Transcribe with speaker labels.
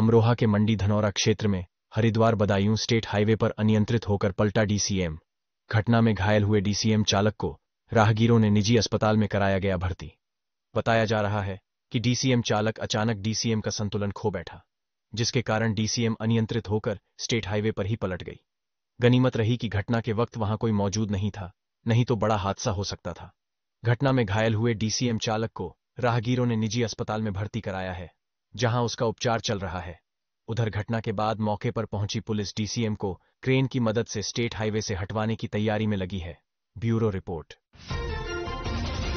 Speaker 1: अमरोहा के मंडी धनौरा क्षेत्र में हरिद्वार बदायूं स्टेट हाईवे पर अनियंत्रित होकर पलटा डीसीएम घटना में घायल हुए डीसीएम चालक को राहगीरों ने निजी अस्पताल में कराया गया भर्ती बताया जा रहा है कि डीसीएम चालक अचानक डीसीएम का संतुलन खो बैठा जिसके कारण डीसीएम अनियंत्रित होकर स्टेट हाईवे पर ही पलट गई गनीमत रही कि घटना के वक्त वहां कोई मौजूद नहीं था नहीं तो बड़ा हादसा हो सकता था घटना में घायल हुए डीसीएम चालक को राहगीरों ने निजी अस्पताल में भर्ती कराया है जहां उसका उपचार चल रहा है उधर घटना के बाद मौके पर पहुंची पुलिस डीसीएम को क्रेन की मदद से स्टेट हाईवे से हटवाने की तैयारी में लगी है ब्यूरो रिपोर्ट